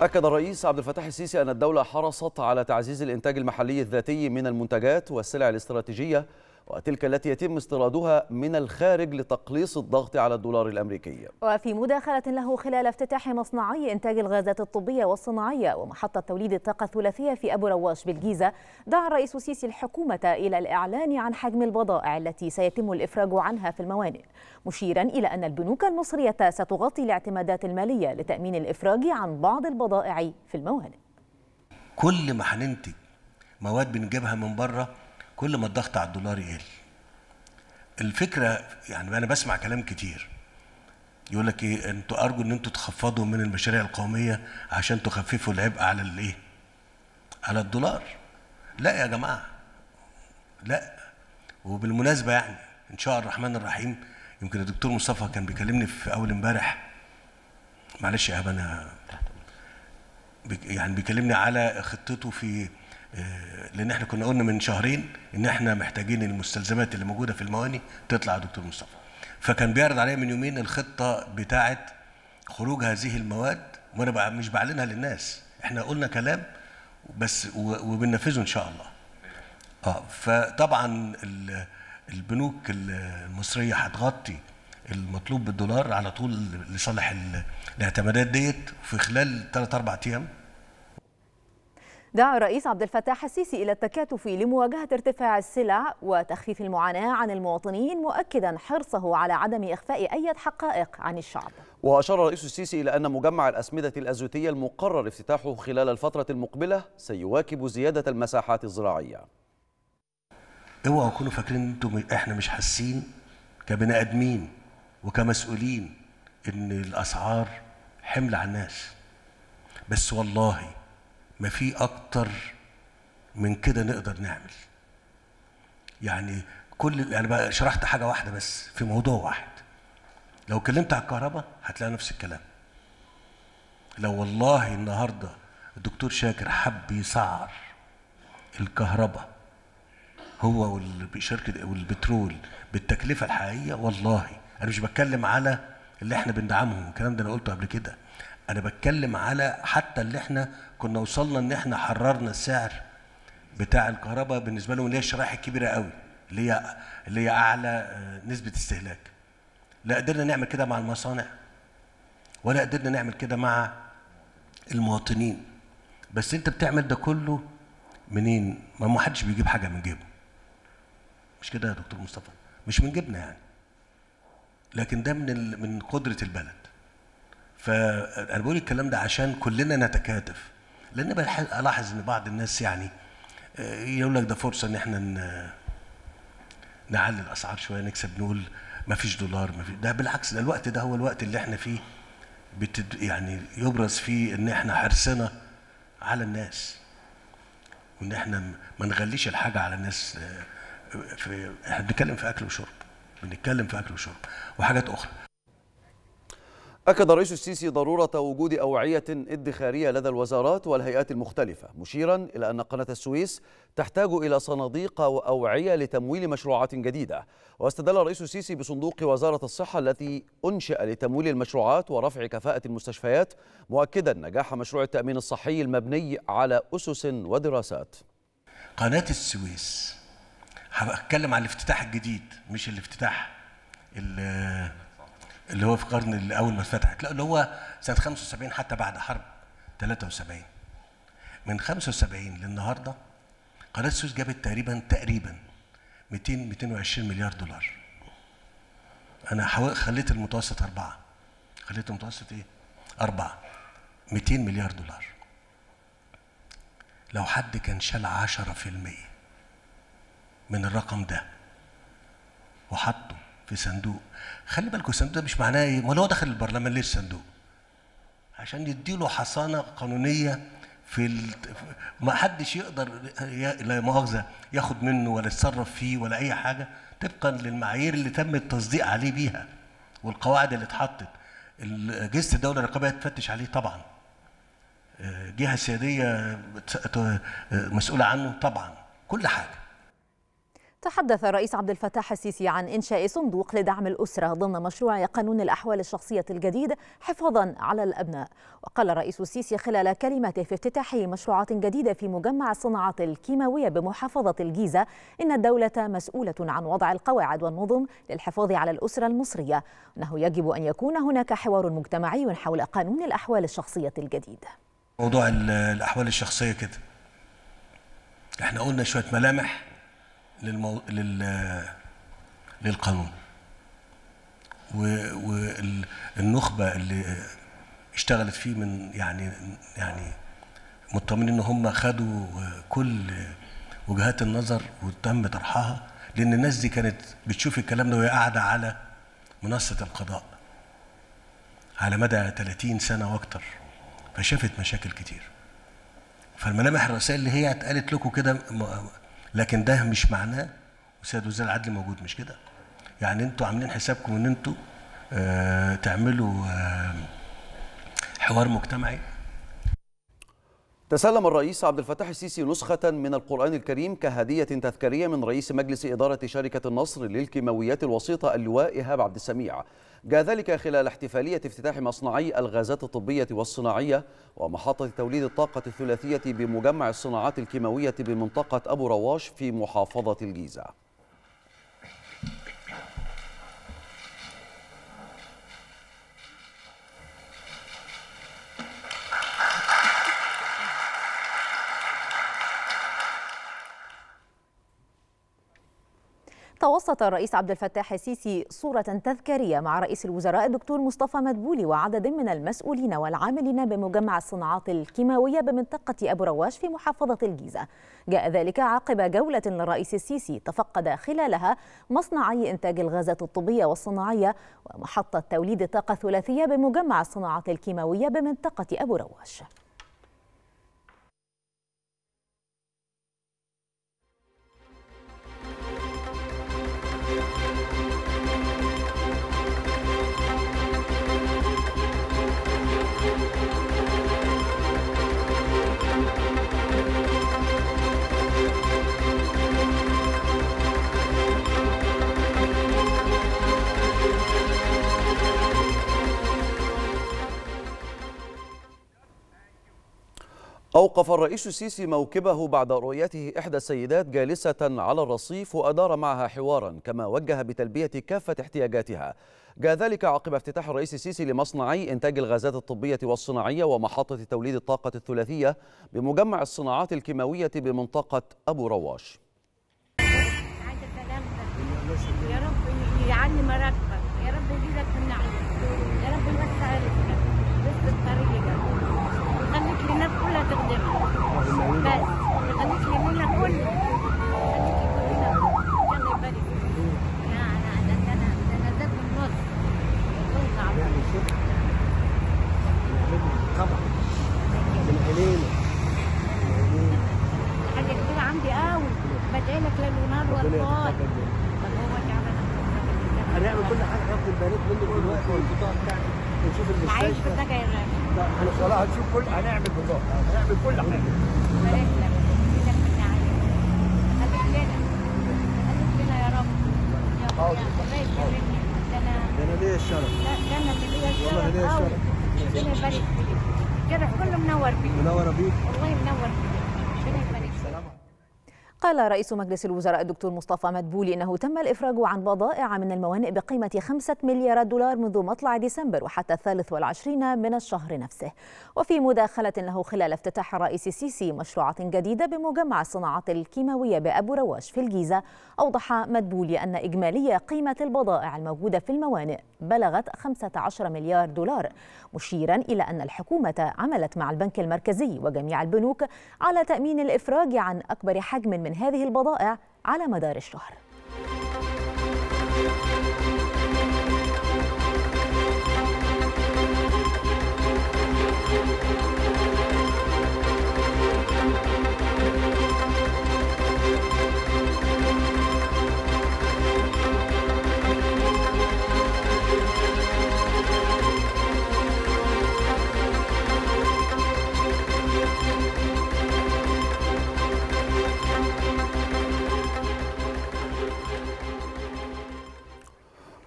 أكد الرئيس عبد الفتاح السيسي أن الدولة حرصت على تعزيز الإنتاج المحلي الذاتي من المنتجات والسلع الاستراتيجية وتلك التي يتم استيرادها من الخارج لتقليص الضغط على الدولار الأمريكي وفي مداخلة له خلال افتتاح مصنعي إنتاج الغازات الطبية والصناعية ومحطة توليد الطاقة الثلاثية في أبو رواش بالجيزة دعا الرئيس السيسي الحكومة إلى الإعلان عن حجم البضائع التي سيتم الإفراج عنها في الموانئ مشيرا إلى أن البنوك المصرية ستغطي الاعتمادات المالية لتأمين الإفراج عن بعض البضائع في الموانئ كل ما هننتج مواد بنجيبها من بره كل ما الضغط على الدولار يقل الفكره يعني انا بسمع كلام كتير يقول لك ايه انتوا ارجو ان انتوا تخفضوا من المشاريع القوميه عشان تخففوا العبء على الايه على الدولار لا يا جماعه لا وبالمناسبه يعني ان شاء الرحمن الرحيم يمكن الدكتور مصطفى كان بيكلمني في اول امبارح معلش يا انا يعني بيكلمني على خطته في لان احنا كنا قلنا من شهرين ان احنا محتاجين المستلزمات اللي موجوده في المواني تطلع يا دكتور مصطفى فكان بيعرض عليا من يومين الخطه بتاعه خروج هذه المواد وانا بقى مش بعلنها للناس احنا قلنا كلام بس وبننفذه ان شاء الله اه فطبعا البنوك المصريه هتغطي المطلوب بالدولار على طول لصالح الاعتمادات ديت في خلال 3 4 ايام دعا الرئيس عبد الفتاح السيسي إلى التكاتف لمواجهة ارتفاع السلع وتخفيف المعاناة عن المواطنين مؤكدا حرصه على عدم إخفاء أي حقائق عن الشعب وأشار الرئيس السيسي إلى أن مجمع الأسمدة الأزوتية المقرر افتتاحه خلال الفترة المقبلة سيواكب زيادة المساحات الزراعية اوعوا تكونوا فاكرين انتم احنا مش حاسين كبني ادمين وكمسؤولين ان الاسعار حمل على الناس بس والله ما في اكتر من كده نقدر نعمل يعني كل انا يعني بقى شرحت حاجه واحده بس في موضوع واحد لو اتكلمت على الكهرباء هتلاقي نفس الكلام لو والله النهارده الدكتور شاكر حب يسعر الكهرباء هو والشركه والبترول بالتكلفه الحقيقيه والله انا مش بتكلم على اللي احنا بندعمهم الكلام ده انا قلته قبل كده انا بتكلم على حتى اللي احنا كنا وصلنا ان احنا حررنا السعر بتاع الكهرباء بالنسبه لهم اللي هي الشرائح الكبيره قوي اللي هي اللي هي اعلى آه، نسبه استهلاك لا قدرنا نعمل كده مع المصانع ولا قدرنا نعمل كده مع المواطنين بس انت بتعمل ده كله منين ما ما حدش بيجيب حاجه من جيبه مش كده يا دكتور مصطفى مش من جيبنا يعني لكن ده من من قدره البلد فانا بقول الكلام ده عشان كلنا نتكاتف لان الاحظ ان بعض الناس يعني آه، يقول لك ده فرصه ان احنا نعلي الاسعار شويه نكسب نقول ما فيش دولار ما فيش ده بالعكس ده الوقت ده هو الوقت اللي احنا فيه بتد يعني يبرز فيه ان احنا حرصنا على الناس وان احنا ما نغليش الحاجه على الناس آه، في احنا بنتكلم في اكل وشرب بنتكلم في اكل وشرب وحاجات اخرى أكد الرئيس السيسي ضرورة وجود أوعية ادخارية لدى الوزارات والهيئات المختلفة مشيرا إلى أن قناة السويس تحتاج إلى صناديق وأوعية لتمويل مشروعات جديدة واستدل الرئيس السيسي بصندوق وزارة الصحة التي أنشئ لتمويل المشروعات ورفع كفاءة المستشفيات مؤكدا نجاح مشروع التأمين الصحي المبني على أسس ودراسات قناة السويس هبقى اتكلم على الافتتاح الجديد مش الافتتاح اللي هو في القرن اللي اول ما اتفتحت لا اللي هو سنه 75 حتى بعد حرب 73 من 75 للنهارده قناه السويس جابت تقريبا تقريبا 200 220 مليار دولار انا خليت المتوسط اربعه خليت المتوسط ايه؟ اربعه 200 مليار دولار لو حد كان شال 10% من الرقم ده وحطه في صندوق خلي بالكم الصندوق ده مش معناه ايه امال هو دخل البرلمان ليه الصندوق عشان يدي له حصانه قانونيه في ال... ما حدش يقدر لا مؤاخذه ياخد منه ولا يتصرف فيه ولا اي حاجه طبقا للمعايير اللي تم التصديق عليه بيها والقواعد اللي اتحطت اجهزه الدوله الرقابيه تفتش عليه طبعا آه، جهه سياديه آه، مسؤوله عنه طبعا كل حاجه تحدث الرئيس عبد الفتاح السيسي عن إنشاء صندوق لدعم الأسرة ضمن مشروع قانون الأحوال الشخصية الجديد حفاظا على الأبناء وقال الرئيس السيسي خلال كلمته في افتتاح مشروعات جديدة في مجمع الصناعات الكيماوية بمحافظة الجيزة إن الدولة مسؤولة عن وضع القواعد والنظم للحفاظ على الأسرة المصرية أنه يجب أن يكون هناك حوار مجتمعي حول قانون الأحوال الشخصية الجديد موضوع الأحوال الشخصية كده احنا قلنا شوية ملامح للمو... لل... للقانون والنخبه اللي اشتغلت فيه من يعني يعني مطمئن ان هم خدوا كل وجهات النظر وتم طرحها لان الناس دي كانت بتشوف الكلام ده وهي قاعده على منصه القضاء على مدى 30 سنه واكتر فشافت مشاكل كتير فالملامح الرئيسيه اللي هي اتقالت لكم كده لكن ده مش معناه وسيد وزير العدل موجود مش كده يعني انتوا عاملين حسابكم ان انتوا آه تعملوا آه حوار مجتمعي تسلم الرئيس عبد الفتاح السيسي نسخة من القرآن الكريم كهدية تذكارية من رئيس مجلس إدارة شركة النصر للكيماويات الوسيطة اللواء إيهاب عبد السميع جاء ذلك خلال احتفالية افتتاح مصنعي الغازات الطبية والصناعية ومحطة توليد الطاقة الثلاثية بمجمع الصناعات الكيماوية بمنطقة أبو رواش في محافظة الجيزة توسط الرئيس عبد الفتاح السيسي صورة تذكارية مع رئيس الوزراء الدكتور مصطفى مدبولي وعدد من المسؤولين والعاملين بمجمع الصناعات الكيماوية بمنطقة أبو رواش في محافظة الجيزة جاء ذلك عقب جولة للرئيس السيسي تفقد خلالها مصنعي إنتاج الغازات الطبية والصناعية ومحطة توليد الطاقة الثلاثية بمجمع الصناعات الكيماوية بمنطقة أبو رواش أوقف الرئيس السيسي موكبه بعد رؤيته إحدى السيدات جالسة على الرصيف وأدار معها حوارا كما وجه بتلبية كافة احتياجاتها جاء ذلك عقب افتتاح الرئيس السيسي لمصنعي إنتاج الغازات الطبية والصناعية ومحطة توليد الطاقة الثلاثية بمجمع الصناعات الكيماوية بمنطقة أبو رواش يا رب يا رب يا رب تخدم بس غنيت لمنى كل طبعا من عينينا حاجه كبيره عندي قوي بدعي لك للونار والله هنعمل كل حاجه هاخد البيانات منه دلوقتي والبطاقه بتاعتك ونشوف المستشفى عايش في الزكاه يا غالي صلاح هتشوف كل هنعمل بالظبط هنعمل كل حاجه حاضر انا الشرف لا انا ليا الشرف والله ليا الشرف ربنا يبارك فيك كده كله منور بيك منوره بيك قال رئيس مجلس الوزراء الدكتور مصطفى مدبولي انه تم الافراج عن بضائع من الموانئ بقيمه 5 مليارات دولار منذ مطلع ديسمبر وحتى الثالث والعشرين من الشهر نفسه وفي مداخلة له خلال افتتاح الرئيس السيسي مشروعات جديدة بمجمع الصناعة الكيماوية بأبو رواش في الجيزة أوضح مدبولي أن إجمالية قيمة البضائع الموجودة في الموانئ بلغت 15 مليار دولار مشيرا إلى أن الحكومة عملت مع البنك المركزي وجميع البنوك على تأمين الإفراج عن أكبر حجم من هذه البضائع على مدار الشهر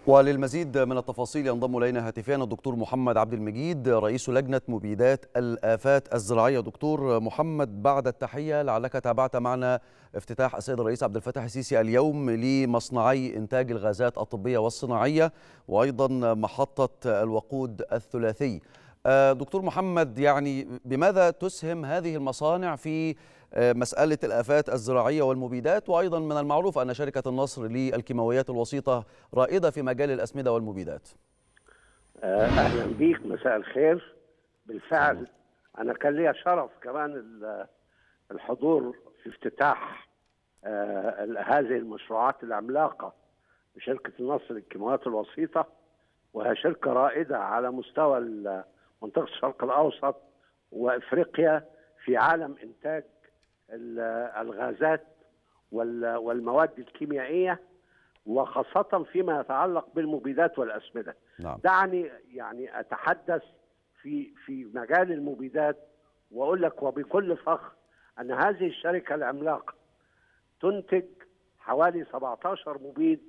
وللمزيد من التفاصيل ينضم الينا هاتفيا الدكتور محمد عبد المجيد رئيس لجنه مبيدات الافات الزراعيه دكتور محمد بعد التحيه لعلك تابعت معنا افتتاح السيد الرئيس عبد الفتاح السيسي اليوم لمصنعي انتاج الغازات الطبيه والصناعيه وايضا محطه الوقود الثلاثي آه، دكتور محمد يعني بماذا تسهم هذه المصانع في آه، مسألة الآفات الزراعية والمبيدات وأيضا من المعروف أن شركة النصر للكيماويات الوسيطة رائدة في مجال الأسمدة والمبيدات آه، أهلا بيك مساء الخير بالفعل أنا كان لي شرف كمان الحضور في افتتاح آه، هذه المشروعات العملاقة بشركة النصر للكيماويات الوسيطة وهي شركة رائدة على مستوى منطقة الشرق الأوسط وإفريقيا في عالم إنتاج الغازات والمواد الكيميائيه وخاصه فيما يتعلق بالمبيدات والاسمده نعم. دعني يعني اتحدث في في مجال المبيدات واقول لك وبكل فخر ان هذه الشركه العملاقه تنتج حوالي 17 مبيد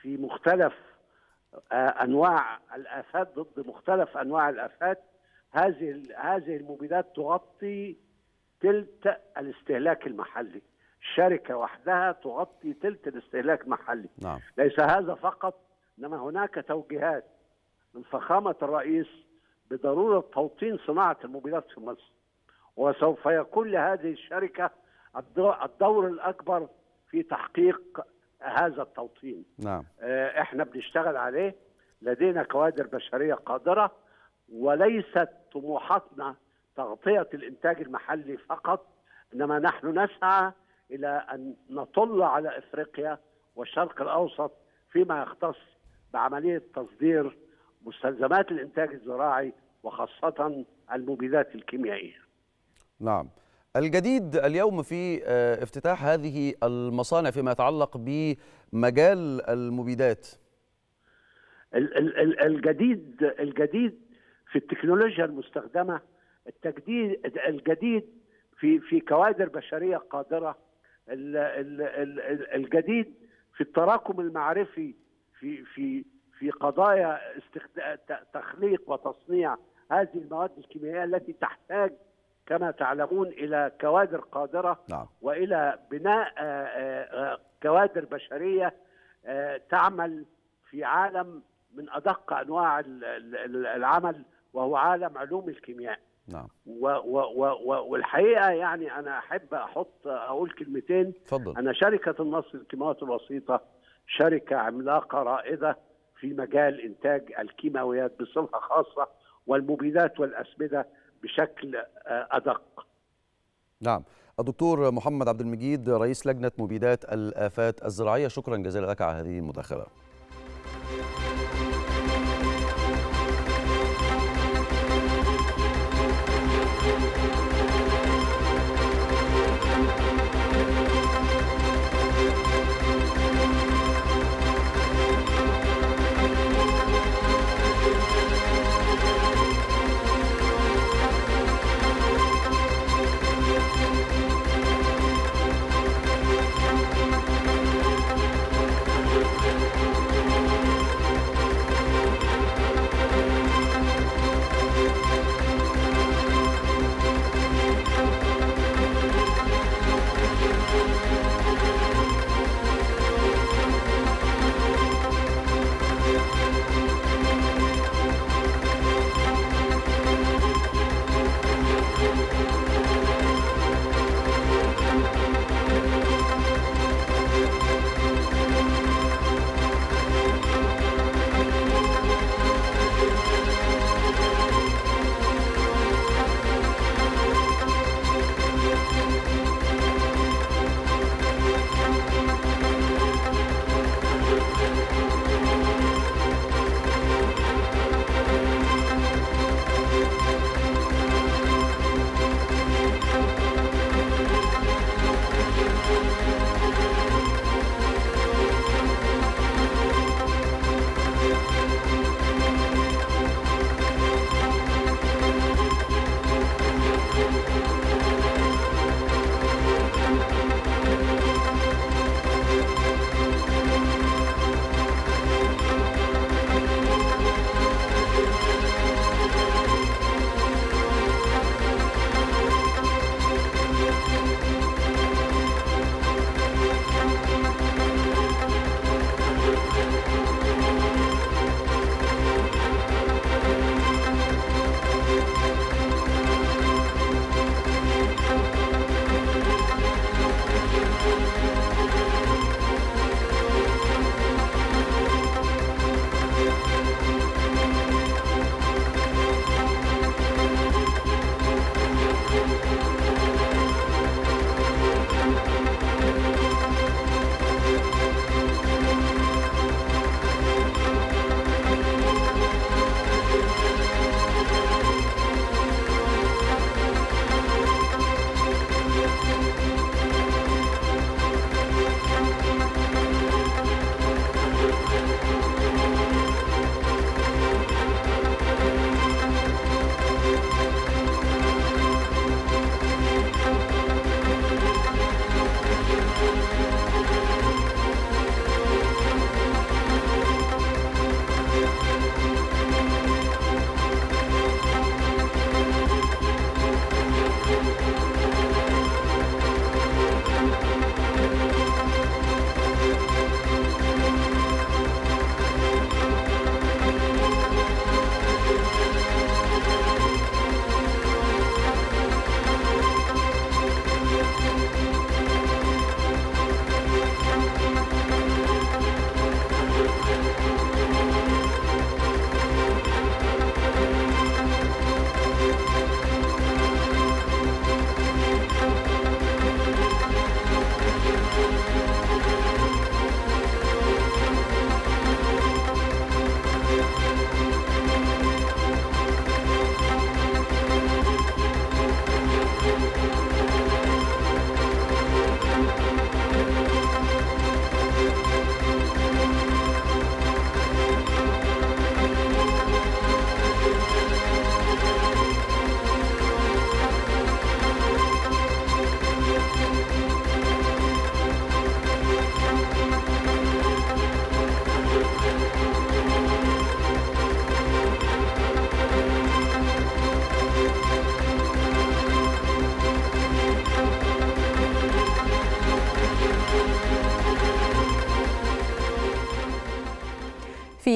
في مختلف آه، انواع الافات ضد مختلف انواع الافات هذه هذه المبيدات تغطي تلت الاستهلاك المحلي شركة وحدها تغطي تلت الاستهلاك المحلي نعم. ليس هذا فقط إنما هناك توجيهات من فخامة الرئيس بضرورة توطين صناعة الموبيلات في مصر وسوف يكون لهذه الشركة الدور الأكبر في تحقيق هذا التوطين نعم. آه، احنا بنشتغل عليه لدينا كوادر بشرية قادرة وليست طموحاتنا تغطيه الانتاج المحلي فقط انما نحن نسعى الى ان نطل على افريقيا والشرق الاوسط فيما يختص بعمليه تصدير مستلزمات الانتاج الزراعي وخاصه المبيدات الكيميائيه. نعم. الجديد اليوم في آه، افتتاح هذه المصانع فيما يتعلق بمجال المبيدات. الجديد الجديد في التكنولوجيا المستخدمه التجديد الجديد في في كوادر بشريه قادره الجديد في التراكم المعرفي في في في قضايا تخليق وتصنيع هذه المواد الكيميائيه التي تحتاج كما تعلمون الى كوادر قادره نعم. والى بناء آه، آه، كوادر بشريه آه، تعمل في عالم من ادق انواع العمل وهو عالم علوم الكيمياء نعم و و و و والحقيقه يعني انا احب احط اقول كلمتين فضل. انا شركه النصر للكيماويات البسيطه شركه عملاقه رائده في مجال انتاج الكيماويات بصفه خاصه والمبيدات والاسمده بشكل آه، ادق. نعم، الدكتور محمد عبد المجيد رئيس لجنه مبيدات الافات الزراعيه شكرا جزيلا لك على هذه المداخله.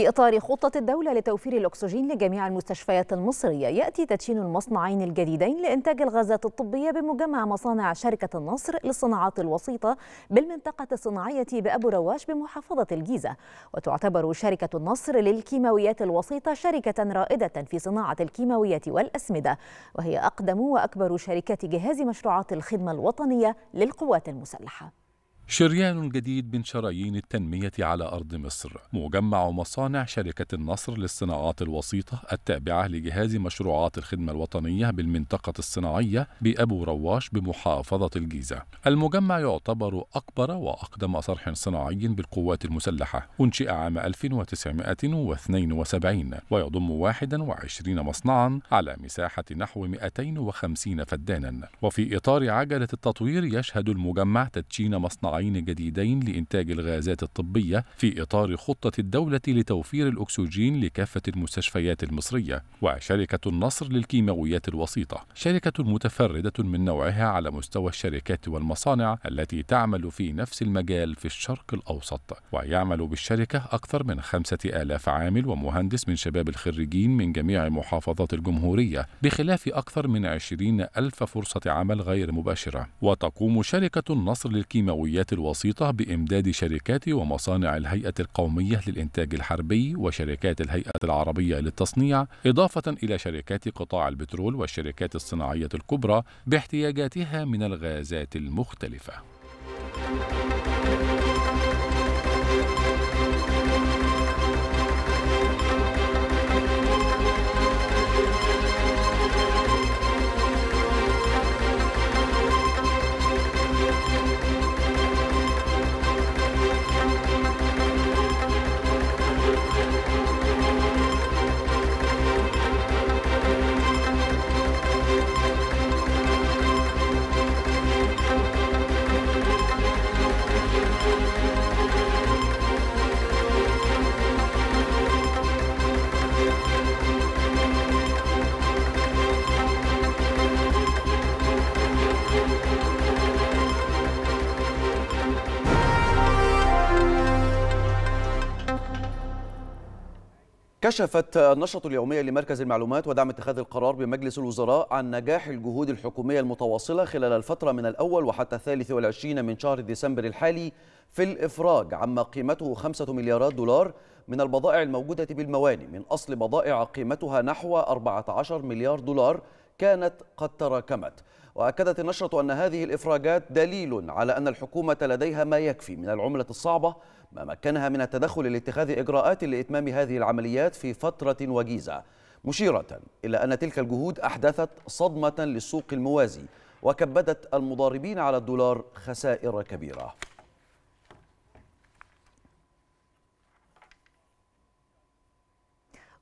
في إطار خطة الدولة لتوفير الأكسجين لجميع المستشفيات المصرية يأتي تدشين المصنعين الجديدين لإنتاج الغازات الطبية بمجمع مصانع شركة النصر للصناعات الوسيطة بالمنطقة الصناعية بأبو رواش بمحافظة الجيزة وتعتبر شركة النصر للكيماويات الوسيطة شركة رائدة في صناعة الكيماويات والأسمدة وهي أقدم وأكبر شركات جهاز مشروعات الخدمة الوطنية للقوات المسلحة شريان جديد من شرايين التنمية على أرض مصر مجمع مصانع شركة النصر للصناعات الوسيطة التابعة لجهاز مشروعات الخدمة الوطنية بالمنطقة الصناعية بأبو رواش بمحافظة الجيزة المجمع يعتبر أكبر وأقدم صرح صناعي بالقوات المسلحة أنشئ عام 1972 ويضم 21 مصنعا على مساحة نحو 250 فدانا وفي إطار عجلة التطوير يشهد المجمع تدشين مصنع مصنعين جديدين لإنتاج الغازات الطبية في إطار خطة الدولة لتوفير الأكسجين لكافة المستشفيات المصرية وشركة النصر للكيماويات الوسيطة شركة متفردة من نوعها على مستوى الشركات والمصانع التي تعمل في نفس المجال في الشرق الأوسط ويعمل بالشركة أكثر من خمسة آلاف عامل ومهندس من شباب الخريجين من جميع محافظات الجمهورية بخلاف أكثر من عشرين ألف فرصة عمل غير مباشرة وتقوم شركة النصر للكيماويات الهيئة الوسيطة بإمداد شركات ومصانع الهيئة القومية للإنتاج الحربي وشركات الهيئة العربية للتصنيع إضافة إلى شركات قطاع البترول والشركات الصناعية الكبرى باحتياجاتها من الغازات المختلفة. كشفت النشرة اليومية لمركز المعلومات ودعم اتخاذ القرار بمجلس الوزراء عن نجاح الجهود الحكومية المتواصلة خلال الفترة من الأول وحتى الثالث والعشرين من شهر ديسمبر الحالي في الإفراج عما قيمته خمسة مليارات دولار من البضائع الموجودة بالمواني من أصل بضائع قيمتها نحو 14 مليار دولار كانت قد تراكمت وأكدت النشرة أن هذه الإفراجات دليل على أن الحكومة لديها ما يكفي من العملة الصعبة ما مكنها من التدخل لاتخاذ إجراءات لإتمام هذه العمليات في فترة وجيزة مشيرة إلى أن تلك الجهود أحدثت صدمة للسوق الموازي وكبدت المضاربين على الدولار خسائر كبيرة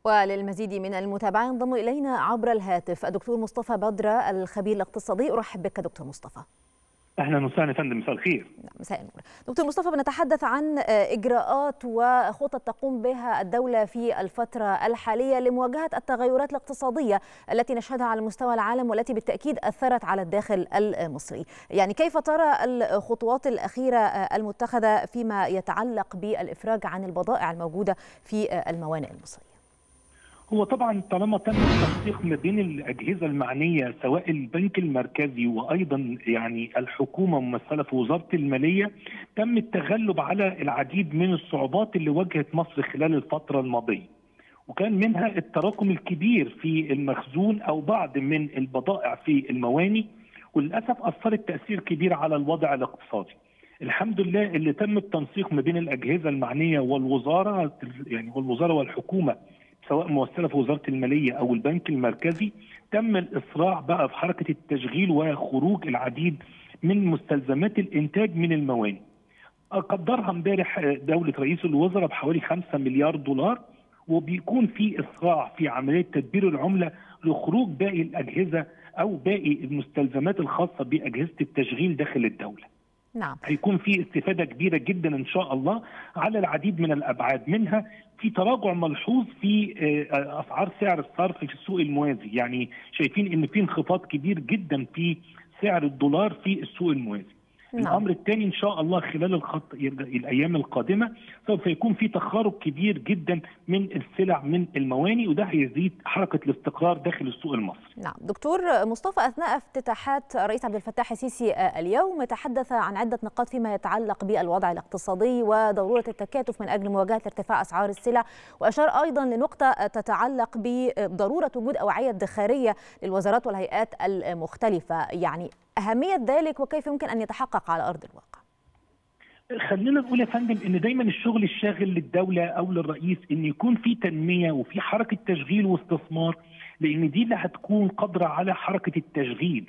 وللمزيد من المتابعة ينضم إلينا عبر الهاتف الدكتور مصطفى بدرة الخبير الاقتصادي أرحب بك دكتور مصطفى اهلا وسهلا فندم مساء الخير نعم، مساء النور دكتور مصطفى بنتحدث عن اجراءات وخطط تقوم بها الدوله في الفتره الحاليه لمواجهه التغيرات الاقتصاديه التي نشهدها على مستوى العالم والتي بالتاكيد اثرت على الداخل المصري يعني كيف ترى الخطوات الاخيره المتخذه فيما يتعلق بالافراج عن البضائع الموجوده في الموانئ المصريه هو طبعا طالما تم التنسيق ما بين الاجهزه المعنيه سواء البنك المركزي وايضا يعني الحكومه ممثله في وزاره الماليه تم التغلب على العديد من الصعوبات اللي واجهت مصر خلال الفتره الماضيه. وكان منها التراكم الكبير في المخزون او بعض من البضائع في المواني وللاسف اثرت تاثير كبير على الوضع الاقتصادي. الحمد لله اللي تم التنسيق ما بين الاجهزه المعنيه والوزاره يعني والوزاره والحكومه سواء موسنه في وزاره الماليه او البنك المركزي تم الاسراع بقى في حركه التشغيل وخروج العديد من مستلزمات الانتاج من الموانئ. قدرها امبارح دوله رئيس الوزراء بحوالي 5 مليار دولار وبيكون في اسراع في عمليه تدبير العمله لخروج باقي الاجهزه او باقي المستلزمات الخاصه باجهزه التشغيل داخل الدوله. نعم هيكون في استفاده كبيره جدا ان شاء الله على العديد من الابعاد منها في تراجع ملحوظ في آه، آه، اسعار سعر الصرف في السوق الموازي يعني شايفين ان في انخفاض كبير جدا في سعر الدولار في السوق الموازي نعم. الامر الثاني ان شاء الله خلال الخط الايام القادمه سوف يكون في تخارج كبير جدا من السلع من المواني وده هيزيد حركه الاستقرار داخل السوق المصري. نعم دكتور مصطفى اثناء افتتاحات رئيس عبد الفتاح السيسي اليوم تحدث عن عده نقاط فيما يتعلق بالوضع الاقتصادي وضروره التكاتف من اجل مواجهه ارتفاع اسعار السلع واشار ايضا لنقطه تتعلق بضروره وجود اوعيه ادخاريه للوزارات والهيئات المختلفه يعني أهمية ذلك وكيف يمكن أن يتحقق على أرض الواقع خلينا نقول يا فندم ان دايما الشغل الشاغل للدوله او للرئيس ان يكون في تنميه وفي حركه تشغيل واستثمار لان دي اللي هتكون قادره على حركه التشغيل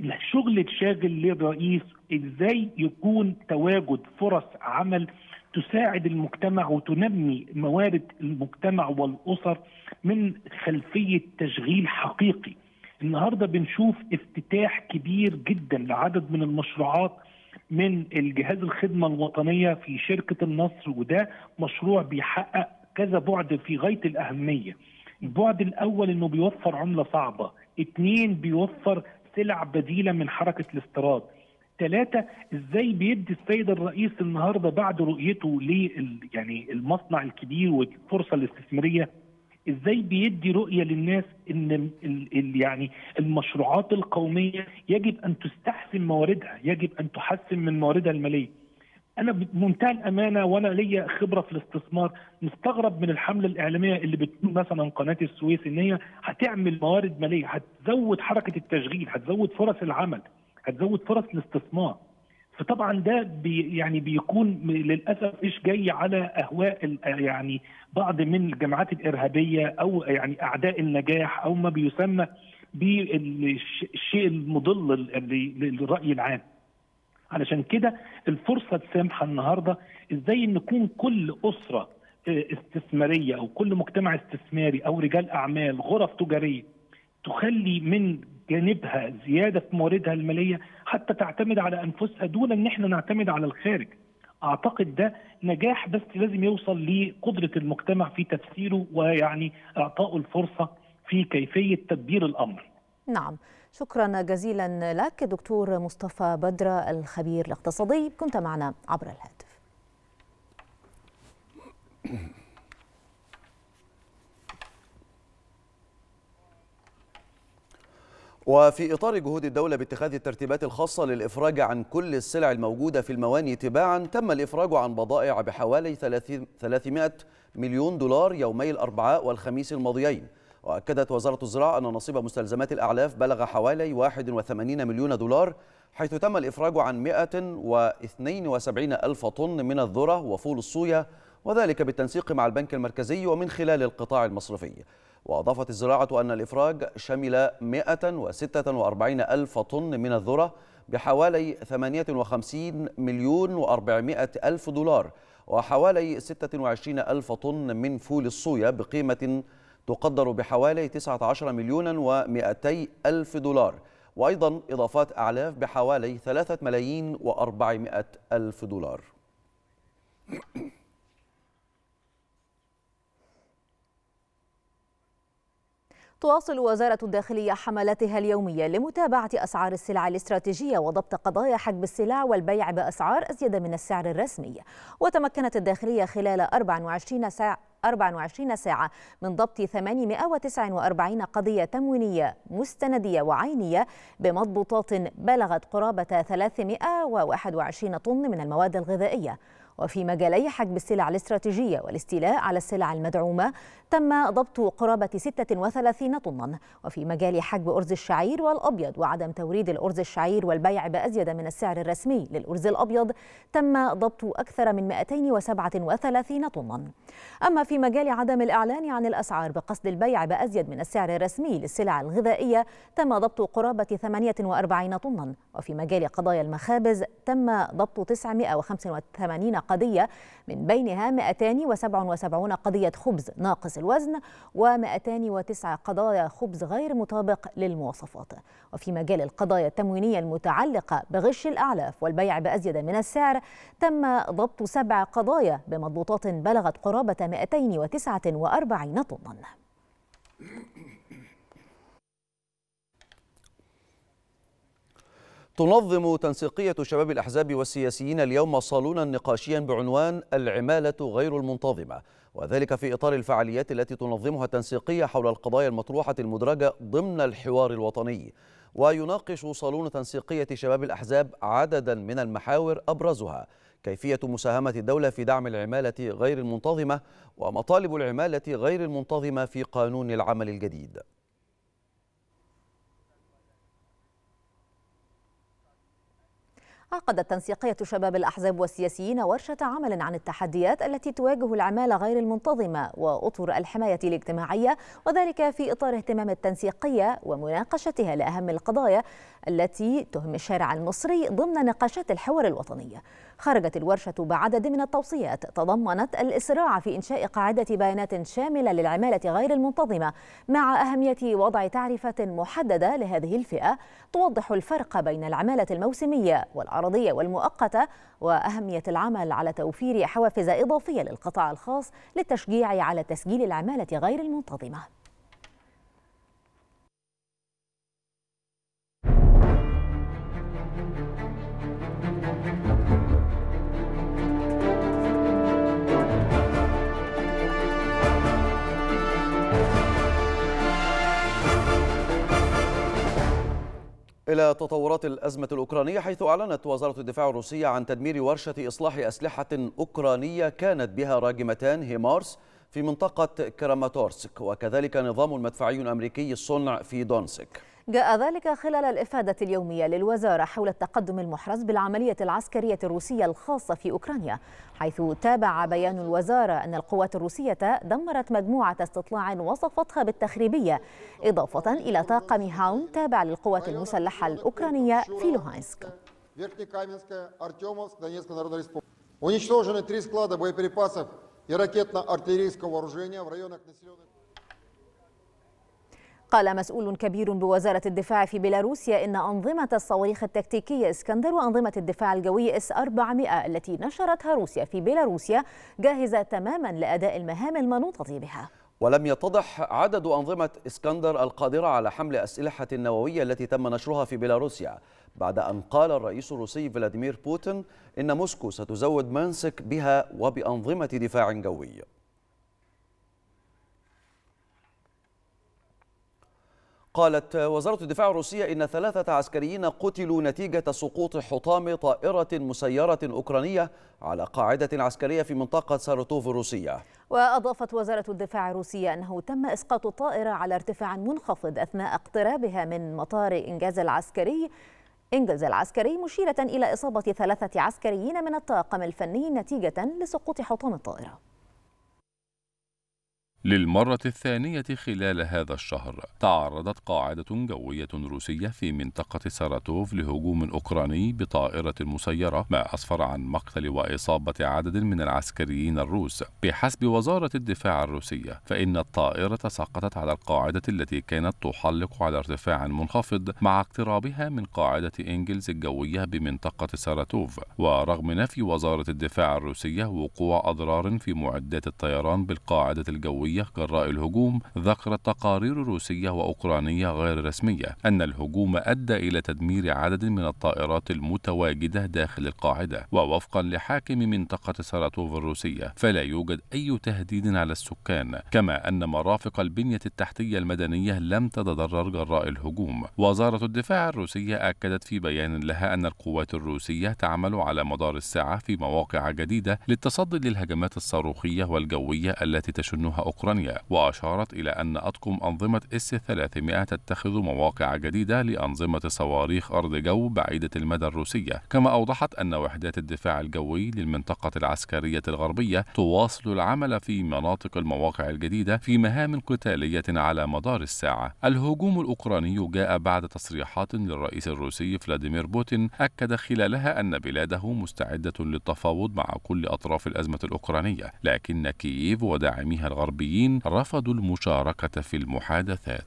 الشغل الشاغل للرئيس ازاي يكون تواجد فرص عمل تساعد المجتمع وتنمي موارد المجتمع والاسر من خلفيه تشغيل حقيقي النهارده بنشوف افتتاح كبير جدا لعدد من المشروعات من الجهاز الخدمه الوطنيه في شركه النصر وده مشروع بيحقق كذا بعد في غايه الاهميه. البعد الاول انه بيوفر عمله صعبه، اثنين بيوفر سلع بديله من حركه الاستيراد. ثلاثة ازاي بيدي السيد الرئيس النهارده بعد رؤيته ليه يعني المصنع الكبير والفرصه الاستثماريه ازاي بيدي رؤيه للناس ان يعني المشروعات القوميه يجب ان تستحسن مواردها، يجب ان تحسن من مواردها الماليه. انا بمنتهى الامانه وانا ليا خبره في الاستثمار مستغرب من الحمله الاعلاميه اللي بتقول مثلا قناه السويس ان هي هتعمل موارد ماليه هتزود حركه التشغيل هتزود فرص العمل هتزود فرص الاستثمار فطبعا ده بي يعني بيكون للاسف مش جاي على اهواء يعني بعض من الجماعات الارهابيه او يعني اعداء النجاح او ما بيسمى بالشيء المضل للراي العام. علشان كده الفرصه السامحه النهارده ازاي ان نكون كل اسره آه، استثماريه او كل مجتمع استثماري او رجال اعمال غرف تجاريه تخلي من جانبها زياده مواردها الماليه حتى تعتمد على انفسها دون ان احنا نعتمد على الخارج. اعتقد ده نجاح بس لازم يوصل لقدره المجتمع في تفسيره ويعني اعطائه الفرصه في كيفيه تدبير الامر. نعم شكرا جزيلا لك دكتور مصطفى بدرة الخبير الاقتصادي كنت معنا عبر الهاتف وفي إطار جهود الدولة باتخاذ الترتيبات الخاصة للإفراج عن كل السلع الموجودة في المواني تباعا تم الإفراج عن بضائع بحوالي 300 مليون دولار يومي الأربعاء والخميس الماضيين وأكدت وزارة الزراعة أن نصيب مستلزمات الأعلاف بلغ حوالي 81 مليون دولار حيث تم الإفراج عن 172 ألف طن من الذرة وفول الصويا وذلك بالتنسيق مع البنك المركزي ومن خلال القطاع المصرفي وأضافت الزراعة أن الإفراج شمل 146 ألف طن من الذرة بحوالي 58 مليون و400 ألف دولار وحوالي 26 ألف طن من فول الصويا بقيمة تقدر بحوالي 19 مليون و200 ألف دولار وأيضا إضافات أعلاف بحوالي 3 ملايين و400 ألف دولار تواصل وزارة الداخلية حملاتها اليومية لمتابعة أسعار السلع الاستراتيجية وضبط قضايا حجب السلع والبيع بأسعار أزيد من السعر الرسمي وتمكنت الداخلية خلال 24 ساعة 24 ساعة من ضبط 849 قضية تموينية مستندية وعينية بمضبوطات بلغت قرابة 321 طن من المواد الغذائية وفي مجالي حجب السلع الاستراتيجية والاستيلاء على السلع المدعومة تم ضبط قرابة 36 طنا وفي مجال حجب أرز الشعير والأبيض وعدم توريد الأرز الشعير والبيع بأزيد من السعر الرسمي للأرز الأبيض تم ضبط أكثر من 237 طنا أما في مجال عدم الإعلان عن الأسعار بقصد البيع بأزيد من السعر الرسمي للسلع الغذائية تم ضبط قرابة 48 طنا وفي مجال قضايا المخابز تم ضبط 985 قضية من بينها 277 قضية خبز ناقص الوزن و209 قضايا خبز غير مطابق للمواصفات وفي مجال القضايا التموينية المتعلقة بغش الأعلاف والبيع بأزيد من السعر تم ضبط سبع قضايا بمضبوطات بلغت قرابة 249 طناً تنظم تنسيقية شباب الأحزاب والسياسيين اليوم صالونا نقاشيا بعنوان العمالة غير المنتظمة وذلك في إطار الفعاليات التي تنظمها التنسيقية حول القضايا المطروحة المدرجة ضمن الحوار الوطني ويناقش صالون تنسيقية شباب الأحزاب عددا من المحاور أبرزها كيفية مساهمة الدولة في دعم العمالة غير المنتظمة ومطالب العمالة غير المنتظمة في قانون العمل الجديد عقدت تنسيقية شباب الأحزاب والسياسيين ورشة عمل عن التحديات التي تواجه العمالة غير المنتظمة وأطر الحماية الاجتماعية وذلك في إطار اهتمام التنسيقية ومناقشتها لأهم القضايا التي تهم الشارع المصري ضمن نقاشات الحوار الوطنية خرجت الورشة بعدد من التوصيات تضمنت الإسراع في إنشاء قاعدة بيانات شاملة للعمالة غير المنتظمة مع أهمية وضع تعرفة محددة لهذه الفئة توضح الفرق بين العمالة الموسمية والعرضية والمؤقتة وأهمية العمل على توفير حوافز إضافية للقطاع الخاص للتشجيع على تسجيل العمالة غير المنتظمة إلى تطورات الأزمة الأوكرانية حيث أعلنت وزارة الدفاع الروسية عن تدمير ورشة إصلاح أسلحة أوكرانية كانت بها راجمتان هيمارس في منطقة كراماتورسك وكذلك نظام مدفعي أمريكي الصنع في دونسك جاء ذلك خلال الإفادة اليومية للوزارة حول التقدم المحرز بالعملية العسكرية الروسية الخاصة في أوكرانيا حيث تابع بيان الوزارة أن القوات الروسية دمرت مجموعة استطلاع وصفتها بالتخريبية إضافة إلى طاقم هاون تابع للقوات المسلحة الأوكرانية في لوهانسك Уничтожены три склада боеприпасов и ракетно-артиллерийского вооружения в районах населенных... قال مسؤول كبير بوزارة الدفاع في بيلاروسيا إن أنظمة الصواريخ التكتيكية إسكندر وأنظمة الدفاع الجوي إس 400 التي نشرتها روسيا في بيلاروسيا جاهزة تماما لأداء المهام المنوطة بها ولم يتضح عدد أنظمة إسكندر القادرة على حمل أسلحة نووية التي تم نشرها في بيلاروسيا بعد أن قال الرئيس الروسي فلاديمير بوتين إن موسكو ستزود منسك بها وبأنظمة دفاع جوي قالت وزارة الدفاع الروسية إن ثلاثة عسكريين قتلوا نتيجة سقوط حطام طائرة مسيرة أوكرانية على قاعدة عسكرية في منطقة ساروتوف الروسية وأضافت وزارة الدفاع الروسية أنه تم إسقاط الطائرة على ارتفاع منخفض أثناء اقترابها من مطار إنجاز العسكري إنجاز العسكري مشيرة إلى إصابة ثلاثة عسكريين من الطاقم الفني نتيجة لسقوط حطام الطائرة للمرة الثانية خلال هذا الشهر تعرضت قاعدة جوية روسية في منطقة ساراتوف لهجوم أوكراني بطائرة مسيرة ما أسفر عن مقتل وإصابة عدد من العسكريين الروس بحسب وزارة الدفاع الروسية فإن الطائرة سقطت على القاعدة التي كانت تحلق على ارتفاع منخفض مع اقترابها من قاعدة إنجلز الجوية بمنطقة ساراتوف ورغم نفي وزارة الدفاع الروسية وقوع أضرار في معدات الطيران بالقاعدة الجوية الروسية جراء الهجوم ذكرت تقارير روسية وأوكرانية غير رسمية أن الهجوم أدى إلى تدمير عدد من الطائرات المتواجدة داخل القاعدة ووفقا لحاكم منطقة ساراتوف الروسية فلا يوجد أي تهديد على السكان كما أن مرافق البنية التحتية المدنية لم تتضرر جراء الهجوم وزارة الدفاع الروسية أكدت في بيان لها أن القوات الروسية تعمل على مدار الساعة في مواقع جديدة للتصدي للهجمات الصاروخية والجوية التي تشنها أوكرانيا أوكرانيا وأشارت إلى أن أطقم أنظمة اس 300 تتخذ مواقع جديدة لأنظمة صواريخ أرض جو بعيدة المدى الروسية كما أوضحت أن وحدات الدفاع الجوي للمنطقة العسكرية الغربية تواصل العمل في مناطق المواقع الجديدة في مهام قتالية على مدار الساعة الهجوم الأوكراني جاء بعد تصريحات للرئيس الروسي فلاديمير بوتين أكد خلالها أن بلاده مستعدة للتفاوض مع كل أطراف الأزمة الأوكرانية لكن كييف وداعميها الغربيين الجمهوريين رفضوا المشاركة في المحادثات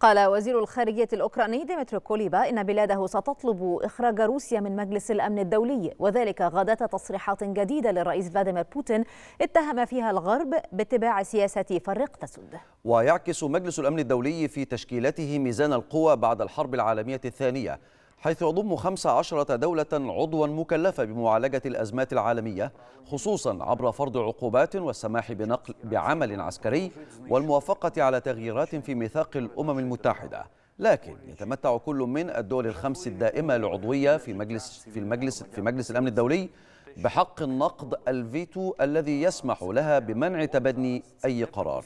قال وزير الخارجية الأوكراني ديمتري كوليبا إن بلاده ستطلب إخراج روسيا من مجلس الأمن الدولي وذلك غادة تصريحات جديدة للرئيس فلاديمير بوتين اتهم فيها الغرب باتباع سياسة فرق تسد ويعكس مجلس الأمن الدولي في تشكيلته ميزان القوى بعد الحرب العالمية الثانية حيث يضم 15 دولة عضوا مكلفة بمعالجة الأزمات العالمية خصوصا عبر فرض عقوبات والسماح بنقل بعمل عسكري والموافقة على تغييرات في ميثاق الأمم المتحدة لكن يتمتع كل من الدول الخمس الدائمة العضوية في مجلس في المجلس في مجلس الأمن الدولي بحق النقد الفيتو الذي يسمح لها بمنع تبني أي قرار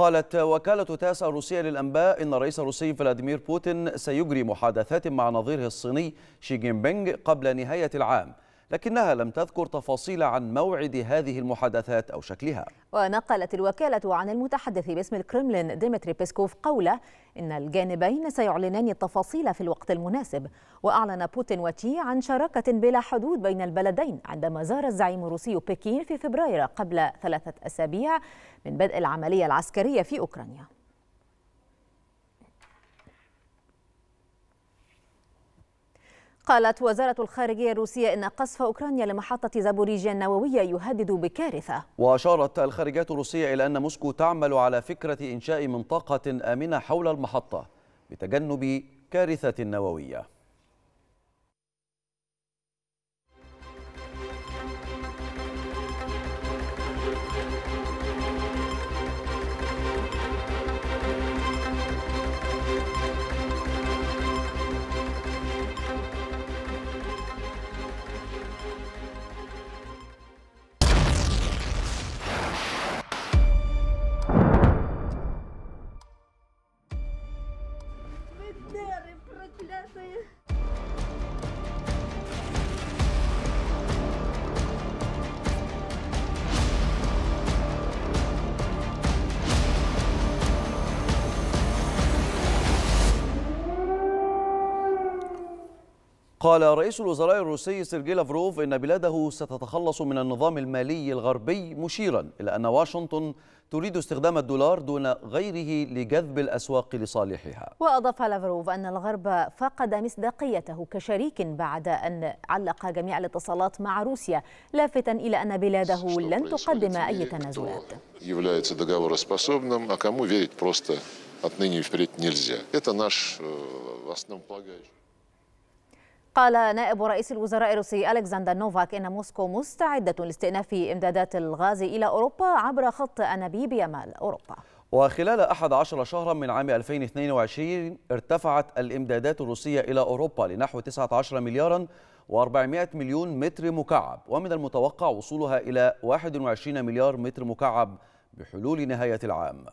قالت وكالة تاس الروسية للأنباء إن الرئيس الروسي فلاديمير بوتين سيجري محادثات مع نظيره الصيني شي جين بينغ قبل نهاية العام لكنها لم تذكر تفاصيل عن موعد هذه المحادثات أو شكلها ونقلت الوكالة عن المتحدث باسم الكرملين ديمتري بيسكوف قوله إن الجانبين سيعلنان التفاصيل في الوقت المناسب وأعلن بوتين وتي عن شراكة بلا حدود بين البلدين عندما زار الزعيم الروسي بكين في فبراير قبل ثلاثة أسابيع من بدء العملية العسكرية في أوكرانيا قالت وزارة الخارجية الروسية إن قصف أوكرانيا لمحطة زابوريجيا النووية يهدد بكارثة وأشارت الخارجية الروسية إلى أن موسكو تعمل على فكرة إنشاء منطقة آمنة حول المحطة بتجنب كارثة نووية партнеры проклятые! قال رئيس الوزراء الروسي سيرجي لافروف إن بلاده ستتخلص من النظام المالي الغربي مشيرا إلى أن واشنطن تريد استخدام الدولار دون غيره لجذب الأسواق لصالحها وأضاف لافروف أن الغرب فقد مصداقيته كشريك بعد أن علق جميع الاتصالات مع روسيا لافتا إلى أن بلاده لن تقدم أي تنازلات قال نائب رئيس الوزراء الروسي ألكسندر نوفاك إن موسكو مستعدة لاستئناف إمدادات الغاز إلى أوروبا عبر خط أنابيب يمال أوروبا وخلال 11 شهرا من عام 2022 ارتفعت الإمدادات الروسية إلى أوروبا لنحو 19 مليارا و400 مليون متر مكعب ومن المتوقع وصولها إلى 21 مليار متر مكعب بحلول نهاية العام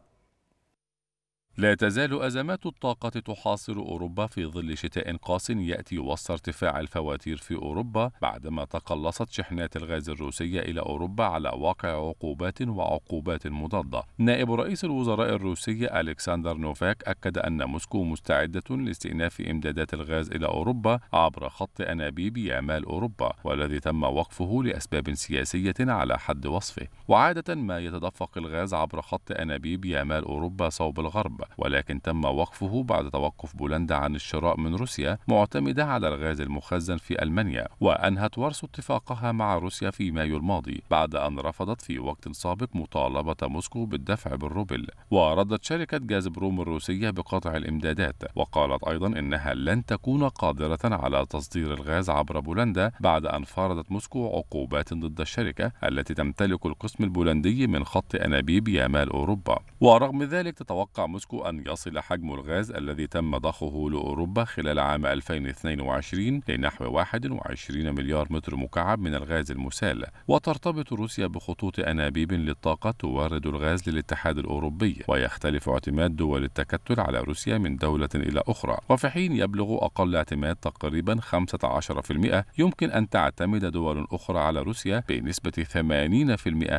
لا تزال أزمات الطاقة تحاصر أوروبا في ظل شتاء قاس يأتي وسط ارتفاع الفواتير في أوروبا بعدما تقلصت شحنات الغاز الروسية إلى أوروبا على واقع عقوبات وعقوبات مضادة. نائب رئيس الوزراء الروسي ألكسندر نوفاك أكد أن موسكو مستعدة لاستئناف إمدادات الغاز إلى أوروبا عبر خط أنابيب يامال أوروبا والذي تم وقفه لأسباب سياسية على حد وصفه. وعادة ما يتدفق الغاز عبر خط أنابيب يامال أوروبا صوب الغرب ولكن تم وقفه بعد توقف بولندا عن الشراء من روسيا معتمدة على الغاز المخزن في ألمانيا وأنهت ورس اتفاقها مع روسيا في مايو الماضي بعد أن رفضت في وقت سابق مطالبة موسكو بالدفع بالروبل وردت شركة بروم الروسية بقطع الإمدادات وقالت أيضا إنها لن تكون قادرة على تصدير الغاز عبر بولندا بعد أن فرضت موسكو عقوبات ضد الشركة التي تمتلك القسم البولندي من خط أنابيب يامال أوروبا ورغم ذلك تتوقع موسكو أن يصل حجم الغاز الذي تم ضخه لأوروبا خلال عام 2022 لنحو 21 مليار متر مكعب من الغاز المسال وترتبط روسيا بخطوط أنابيب للطاقة تورد الغاز للاتحاد الأوروبي ويختلف اعتماد دول التكتل على روسيا من دولة إلى أخرى وفي حين يبلغ أقل اعتماد تقريبا 15% يمكن أن تعتمد دول أخرى على روسيا بنسبة 80%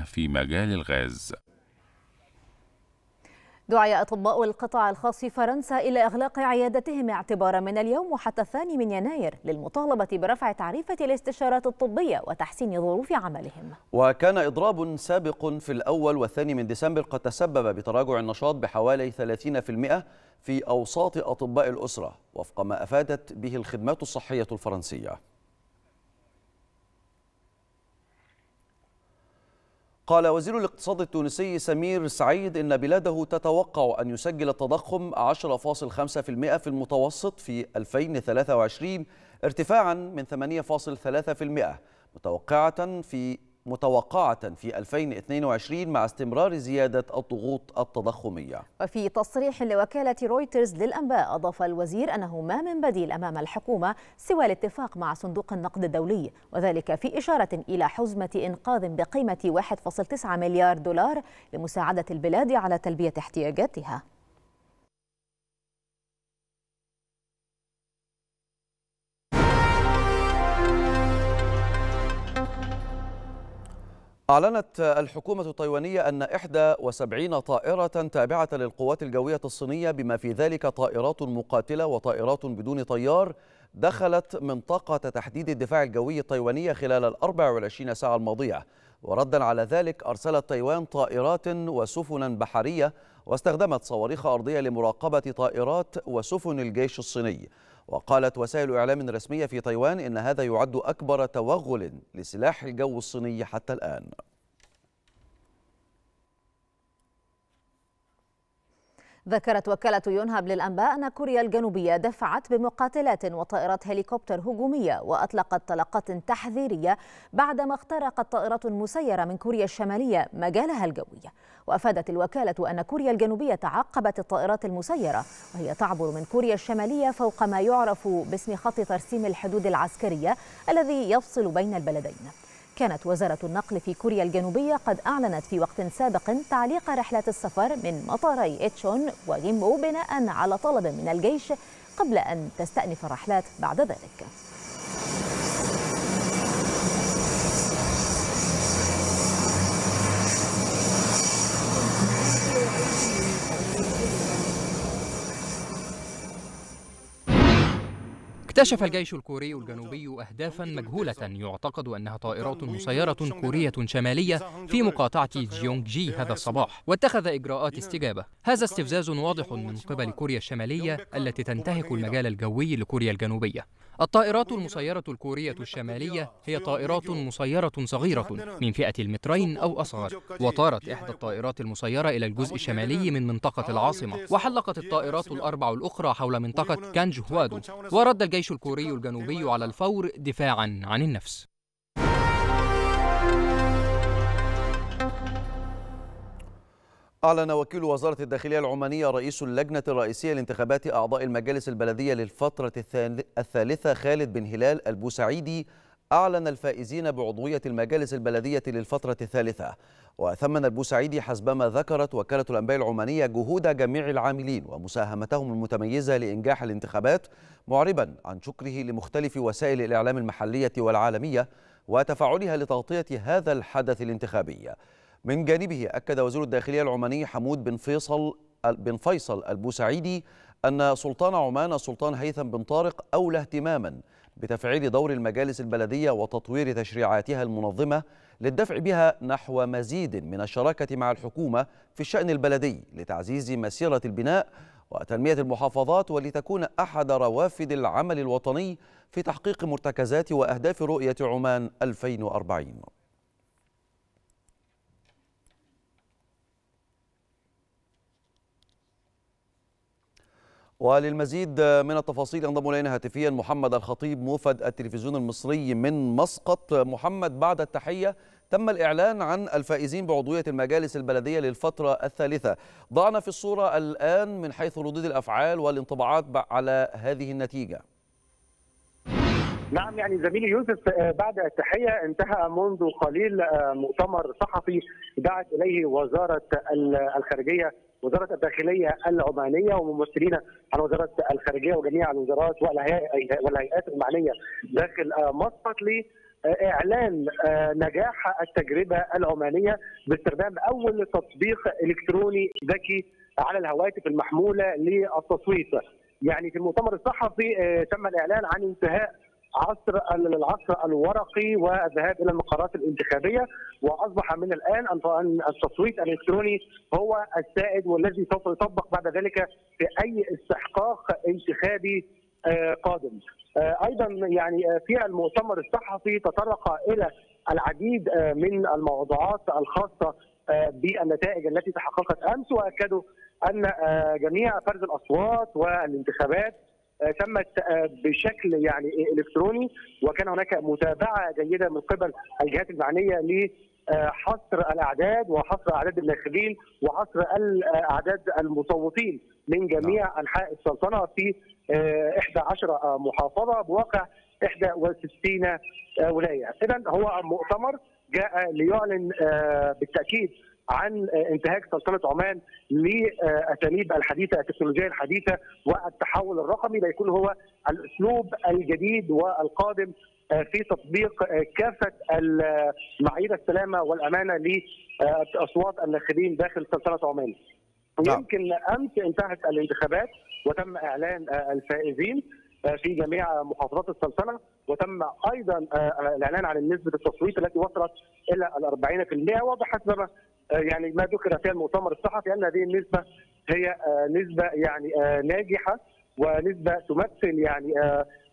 في مجال الغاز دعي أطباء القطاع الخاص في فرنسا إلى إغلاق عيادتهم اعتبارا من اليوم وحتى الثاني من يناير للمطالبة برفع تعريفة الاستشارات الطبية وتحسين ظروف عملهم وكان إضراب سابق في الأول والثاني من ديسمبر قد تسبب بتراجع النشاط بحوالي 30% في أوساط أطباء الأسرة وفق ما أفادت به الخدمات الصحية الفرنسية قال وزير الاقتصاد التونسي سمير سعيد إن بلاده تتوقع أن يسجل التضخم 10.5% في المتوسط في 2023 ارتفاعا من 8.3% متوقعة في متوقعة في 2022 مع استمرار زيادة الضغوط التضخمية وفي تصريح لوكالة رويترز للأنباء أضاف الوزير أنه ما من بديل أمام الحكومة سوى الاتفاق مع صندوق النقد الدولي وذلك في إشارة إلى حزمة إنقاذ بقيمة 1.9 مليار دولار لمساعدة البلاد على تلبية احتياجاتها أعلنت الحكومة التايوانية أن 71 طائرة تابعة للقوات الجوية الصينية بما في ذلك طائرات مقاتلة وطائرات بدون طيار دخلت منطقة تحديد الدفاع الجوي التايوانية خلال ال 24 ساعة الماضية وردا على ذلك أرسلت تايوان طائرات وسفنا بحرية واستخدمت صواريخ أرضية لمراقبة طائرات وسفن الجيش الصيني وقالت وسائل إعلام رسمية في تايوان إن هذا يعد أكبر توغل لسلاح الجو الصيني حتى الآن ذكرت وكالة يونهاب للأنباء أن كوريا الجنوبية دفعت بمقاتلات وطائرات هليكوبتر هجومية وأطلقت طلقات تحذيرية بعدما اخترقت طائرة مسيرة من كوريا الشمالية مجالها الجوي وأفادت الوكالة أن كوريا الجنوبية تعقبت الطائرات المسيرة وهي تعبر من كوريا الشمالية فوق ما يعرف باسم خط ترسيم الحدود العسكرية الذي يفصل بين البلدين كانت وزارة النقل في كوريا الجنوبية قد أعلنت في وقت سابق تعليق رحلات السفر من مطاري إتشون وجيمبو بناء على طلب من الجيش قبل أن تستأنف الرحلات بعد ذلك اكتشف الجيش الكوري الجنوبي أهدافا مجهولة يعتقد أنها طائرات مسيرة كورية شمالية في مقاطعة جيونج جي هذا الصباح واتخذ إجراءات استجابة هذا استفزاز واضح من قبل كوريا الشمالية التي تنتهك المجال الجوي لكوريا الجنوبية الطائرات المسيرة الكورية الشمالية هي طائرات مسيرة صغيرة من فئة المترين أو أصغر وطارت إحدى الطائرات المسيرة إلى الجزء الشمالي من منطقة العاصمة وحلقت الطائرات الأربع الأخرى حول منطقة كانج هوادو ورد الجيش الكوري الجنوبي على الفور دفاعا عن النفس أعلن وكيل وزارة الداخلية العمانية رئيس اللجنة الرئيسية لانتخابات أعضاء المجالس البلدية للفترة الثالثة خالد بن هلال البوسعيدي أعلن الفائزين بعضوية المجالس البلدية للفترة الثالثة وثمن البوسعيدي حسبما ذكرت وكالة الأنباء العمانية جهود جميع العاملين ومساهمتهم المتميزة لإنجاح الانتخابات معربا عن شكره لمختلف وسائل الإعلام المحلية والعالمية وتفاعلها لتغطية هذا الحدث الانتخابي من جانبه أكد وزير الداخلية العماني حمود بن فيصل بن فيصل البوسعيدي أن سلطان عمان السلطان هيثم بن طارق أولى اهتماما بتفعيل دور المجالس البلدية وتطوير تشريعاتها المنظمة للدفع بها نحو مزيد من الشراكة مع الحكومة في الشأن البلدي لتعزيز مسيرة البناء وتنمية المحافظات ولتكون أحد روافد العمل الوطني في تحقيق مرتكزات وأهداف رؤية عمان 2040 وللمزيد من التفاصيل ينضم الينا هاتفيا محمد الخطيب موفد التلفزيون المصري من مسقط محمد بعد التحيه تم الإعلان عن الفائزين بعضوية المجالس البلدية للفترة الثالثة ضعنا في الصورة الآن من حيث ردود الأفعال والانطباعات على هذه النتيجة نعم يعني زميلي يوسف آه، بعد التحية انتهى منذ قليل آه، مؤتمر صحفي دعت إليه وزارة الخارجية وزاره الداخليه العمانيه وممثلين عن وزاره الخارجيه وجميع الوزارات والهيئات المعنيه داخل آه، مسقط اعلان آه، نجاح التجربه العمانيه باستخدام اول تطبيق الكتروني ذكي على الهواتف المحموله للتصويت يعني في المؤتمر الصحفي آه، تم الاعلان عن انتهاء عصر العصر الورقي والذهاب الى المقرات الانتخابيه واصبح من الان ان التصويت الالكتروني هو السائد والذي سوف يطبق بعد ذلك في اي استحقاق انتخابي آه، قادم. آه، ايضا يعني آه، في المؤتمر الصحفي تطرق الى العديد من الموضوعات الخاصه بالنتائج التي تحققت امس واكدوا ان جميع فرز الاصوات والانتخابات آه، تمت آه، بشكل يعني إيه، الكتروني وكان هناك متابعه جيده من قبل الجهات المعنيه آه، حصر الاعداد وحصر اعداد الناخبين وحصر اعداد المصوتين من جميع نعم. انحاء السلطنه في 11 محافظه بواقع 61 ولايه، اذا هو مؤتمر جاء ليعلن بالتاكيد عن آه، انتهاك سلطنه عمان لاساليب الحديثه التكنولوجيا الحديثه والتحول الرقمي ليكون هو الاسلوب الجديد والقادم آه، في تطبيق آه، كافه معايير السلامه والامانه لاصوات الناخبين داخل سلطنه عمان. نعم. يمكن امس انتهت الانتخابات وتم اعلان الفائزين في جميع محافظات السلطنه وتم ايضا الاعلان عن نسبه التصويت التي وصلت الى ال 40% وبحسب آه، يعني ما ذكر في المؤتمر الصحفي ان هذه النسبه هي آه، نسبه يعني آه، ناجحه ونسبه تمثل يعني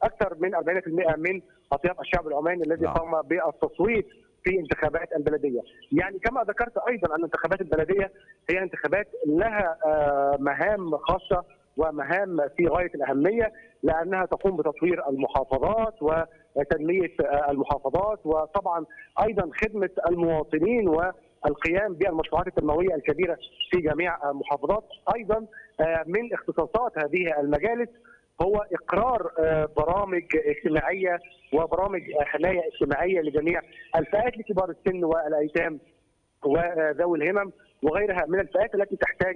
اكثر من 40% من اطياف الشعب العماني الذي نعم. قام بالتصويت في انتخابات البلديه، يعني كما ذكرت ايضا ان انتخابات البلديه هي انتخابات لها مهام خاصه ومهام في غايه الاهميه لانها تقوم بتطوير المحافظات وتنميه المحافظات وطبعا ايضا خدمه المواطنين و القيام بالمشروعات التنمويه الكبيره في جميع المحافظات ايضا آه، من اختصاصات هذه المجالس هو اقرار آه، برامج اجتماعيه وبرامج آه، حمايه اجتماعيه لجميع الفئات لكبار السن والايتام وذوي الهمم وغيرها من الفئات التي تحتاج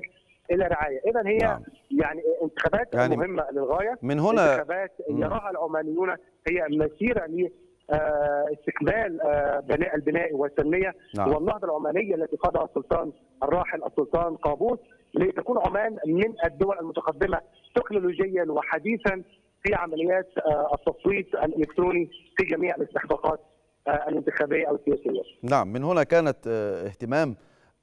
الى رعايه، اذا هي نعم. يعني انتخابات يعني مهمه للغايه من هنا انتخابات يراها العمانيون هي مسيره آه، استكمال آه، بناء البناء والتنميه نعم. والنهضه العمانيه التي قادها السلطان الراحل السلطان قابوس لتكون عمان من الدول المتقدمه تكنولوجيا وحديثا في عمليات آه، التصويت الالكتروني في جميع الاستحقاقات الانتخابيه او السياسيه. نعم من هنا كانت اهتمام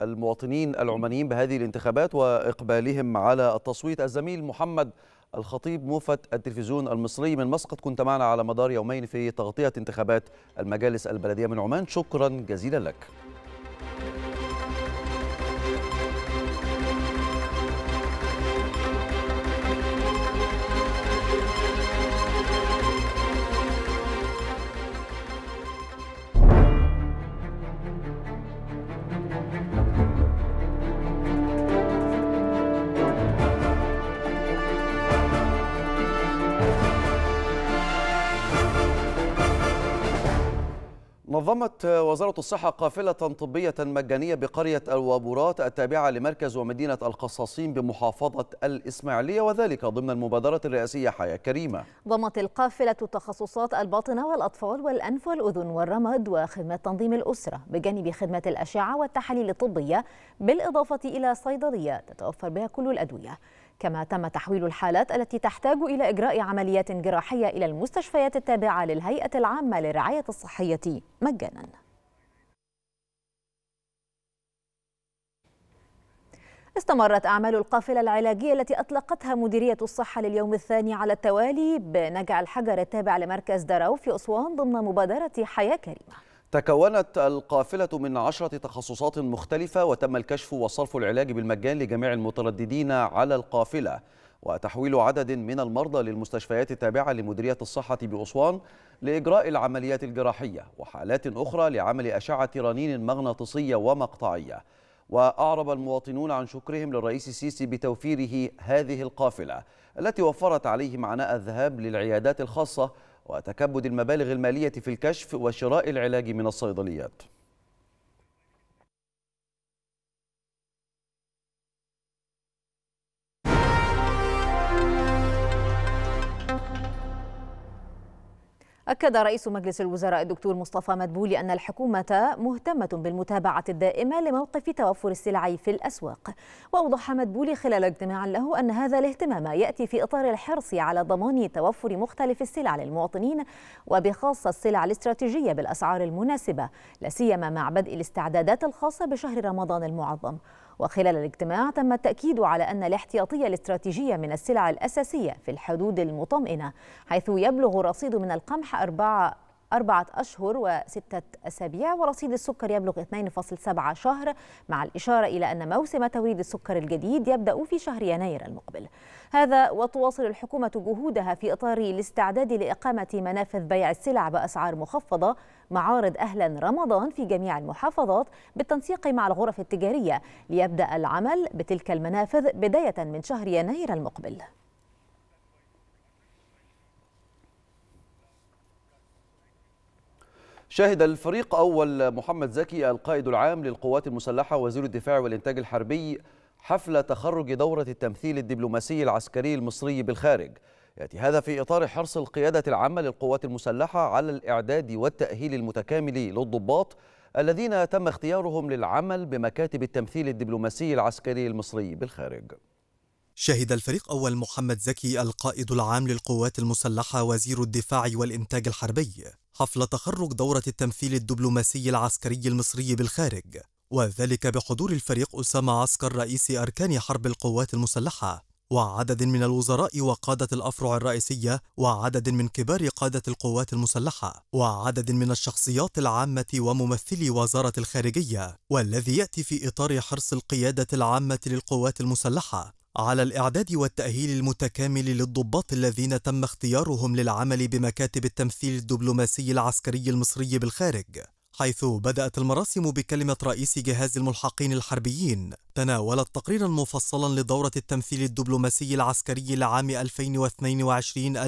المواطنين العمانيين بهذه الانتخابات واقبالهم على التصويت الزميل محمد الخطيب موفد التلفزيون المصري من مسقط كنت معنا على مدار يومين في تغطية انتخابات المجالس البلدية من عمان شكرا جزيلا لك نظمت وزارة الصحة قافلة طبية مجانية بقرية الوابورات التابعة لمركز ومدينة القصاصين بمحافظة الإسماعيلية وذلك ضمن المبادرة الرئاسية حياة كريمة ضمت القافلة تخصصات الباطنة والأطفال والأنف والأذن والرمد وخدمة تنظيم الأسرة بجانب خدمة الأشعة والتحاليل الطبية بالإضافة إلى صيدلية تتوفر بها كل الأدوية كما تم تحويل الحالات التي تحتاج إلى إجراء عمليات جراحية إلى المستشفيات التابعة للهيئة العامة للرعاية الصحية مجاناً استمرت أعمال القافلة العلاجية التي أطلقتها مديرية الصحة لليوم الثاني على التوالي بنجع الحجر التابع لمركز دراو في أسوان ضمن مبادرة حياة كريمة تكونت القافلة من عشرة تخصصات مختلفة وتم الكشف وصرف العلاج بالمجان لجميع المترددين على القافلة وتحويل عدد من المرضى للمستشفيات التابعة لمديرية الصحة بأسوان لإجراء العمليات الجراحية وحالات أخرى لعمل أشعة رنين مغناطيسية ومقطعية وأعرب المواطنون عن شكرهم للرئيس السيسي بتوفيره هذه القافلة التي وفرت عليهم عناء الذهاب للعيادات الخاصة وتكبد المبالغ المالية في الكشف وشراء العلاج من الصيدليات أكد رئيس مجلس الوزراء الدكتور مصطفى مدبولي أن الحكومة مهتمة بالمتابعة الدائمة لموقف توفر السلع في الأسواق وأوضح مدبولي خلال اجتماع له أن هذا الاهتمام يأتي في إطار الحرص على ضمان توفر مختلف السلع للمواطنين وبخاصة السلع الاستراتيجية بالأسعار المناسبة لسيما مع بدء الاستعدادات الخاصة بشهر رمضان المعظم وخلال الاجتماع تم التأكيد على أن الاحتياطية الاستراتيجية من السلع الأساسية في الحدود المطمئنة حيث يبلغ رصيد من القمح 4 أربعة أشهر وستة أسابيع ورصيد السكر يبلغ 2.7 شهر مع الإشارة إلى أن موسم توريد السكر الجديد يبدأ في شهر يناير المقبل هذا وتواصل الحكومة جهودها في إطار الاستعداد لإقامة منافذ بيع السلع بأسعار مخفضة معارض أهلا رمضان في جميع المحافظات بالتنسيق مع الغرف التجارية ليبدأ العمل بتلك المنافذ بداية من شهر يناير المقبل شهد الفريق أول محمد زكي القائد العام للقوات المسلحة وزير الدفاع والإنتاج الحربي حفل تخرج دورة التمثيل الدبلوماسي العسكري المصري بالخارج يأتي هذا في إطار حرص القيادة العامة للقوات المسلحة على الإعداد والتأهيل المتكامل للضباط الذين تم اختيارهم للعمل بمكاتب التمثيل الدبلوماسي العسكري المصري بالخارج شهد الفريق أول محمد زكي القائد العام للقوات المسلحة وزير الدفاع والإنتاج الحربي حفل تخرج دورة التمثيل الدبلوماسي العسكري المصري بالخارج وذلك بحضور الفريق أسامة عسكر رئيس أركان حرب القوات المسلحة وعدد من الوزراء وقادة الأفرع الرئيسية وعدد من كبار قادة القوات المسلحة وعدد من الشخصيات العامة وممثلي وزارة الخارجية والذي يأتي في إطار حرص القيادة العامة للقوات المسلحة على الإعداد والتأهيل المتكامل للضباط الذين تم اختيارهم للعمل بمكاتب التمثيل الدبلوماسي العسكري المصري بالخارج حيث بدأت المراسم بكلمة رئيس جهاز الملحقين الحربيين تناولت تقريرا مفصلا لدورة التمثيل الدبلوماسي العسكري لعام 2022-2023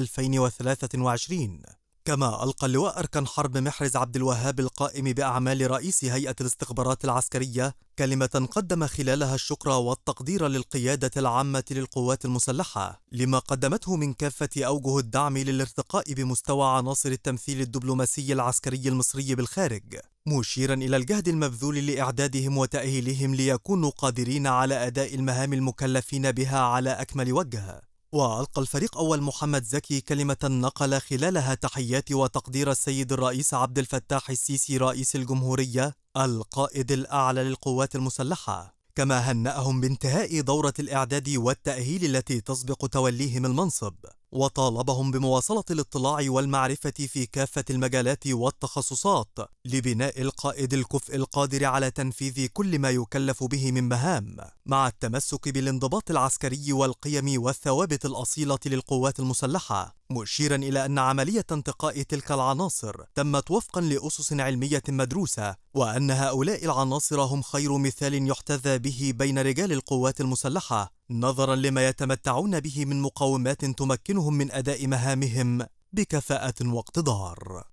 كما ألقى اللواء أركان حرب محرز عبد الوهاب القائم بأعمال رئيس هيئة الاستخبارات العسكرية كلمة قدم خلالها الشكر والتقدير للقيادة العامة للقوات المسلحة لما قدمته من كافة أوجه الدعم للارتقاء بمستوى عناصر التمثيل الدبلوماسي العسكري المصري بالخارج مشيرا إلى الجهد المبذول لإعدادهم وتأهيلهم ليكونوا قادرين على أداء المهام المكلفين بها على أكمل وجه وألقى الفريق أول محمد زكي كلمة نقل خلالها تحيات وتقدير السيد الرئيس عبد الفتاح السيسي رئيس الجمهورية القائد الأعلى للقوات المسلحة كما هنأهم بانتهاء دورة الإعداد والتأهيل التي تسبق توليهم المنصب وطالبهم بمواصلة الاطلاع والمعرفة في كافة المجالات والتخصصات لبناء القائد الكفء القادر على تنفيذ كل ما يكلف به من مهام مع التمسك بالانضباط العسكري والقيم والثوابت الأصيلة للقوات المسلحة مشيرا إلى أن عملية انتقاء تلك العناصر تمت وفقا لأسس علمية مدروسة وأن هؤلاء العناصر هم خير مثال يحتذى به بين رجال القوات المسلحة نظرا لما يتمتعون به من مقومات تمكنهم من اداء مهامهم بكفاءه واقتدار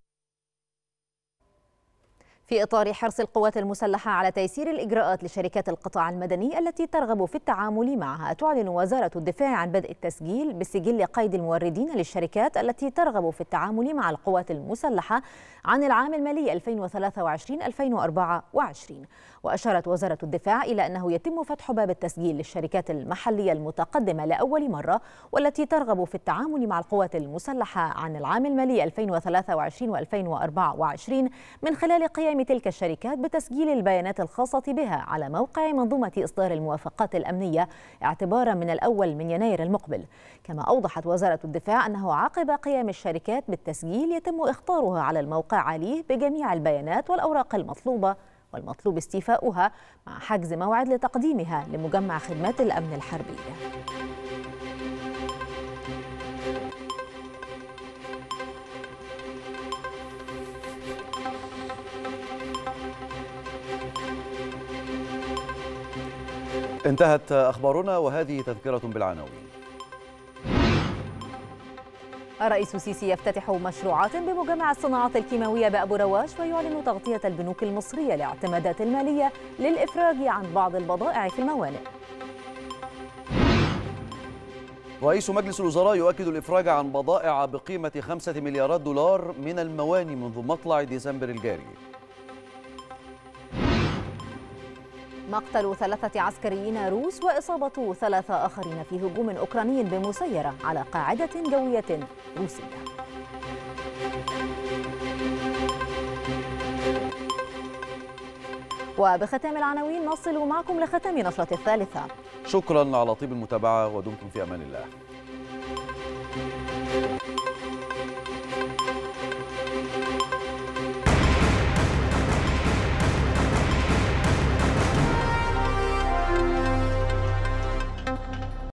في إطار حرص القوات المسلحة على تيسير الإجراءات لشركات القطاع المدني التي ترغب في التعامل معها تعلن وزارة الدفاع عن بدء التسجيل بسجل قيد الموردين للشركات التي ترغب في التعامل مع القوات المسلحة عن العام المالي 2023-2024 وأشارت وزارة الدفاع إلى أنه يتم فتح باب التسجيل للشركات المحلية المتقدمة لأول مرة والتي ترغب في التعامل مع القوات المسلحة عن العام المالي 2023 و2024 من خلال قيام تلك الشركات بتسجيل البيانات الخاصة بها على موقع منظومة إصدار الموافقات الأمنية اعتبارا من الأول من يناير المقبل كما أوضحت وزارة الدفاع أنه عقب قيام الشركات بالتسجيل يتم إخطارها على الموقع عليه بجميع البيانات والأوراق المطلوبة والمطلوب استيفاؤها مع حجز موعد لتقديمها لمجمع خدمات الأمن الحربي انتهت أخبارنا وهذه تذكرة بالعناوين الرئيس السيسي يفتتح مشروعات بمجمع الصناعات الكيماوية بأبو رواش ويعلن تغطية البنوك المصرية لاعتمادات المالية للإفراج عن بعض البضائع في الموانئ رئيس مجلس الوزراء يؤكد الإفراج عن بضائع بقيمة خمسة مليارات دولار من المواني منذ مطلع ديسمبر الجاري مقتل ثلاثة عسكريين روس وإصابة ثلاثة آخرين في هجوم أوكراني بمسيرة على قاعدة جوية روسية وبختام العناوين نصل معكم لختام نشرة الثالثة شكرا على طيب المتابعة ودمتم في أمان الله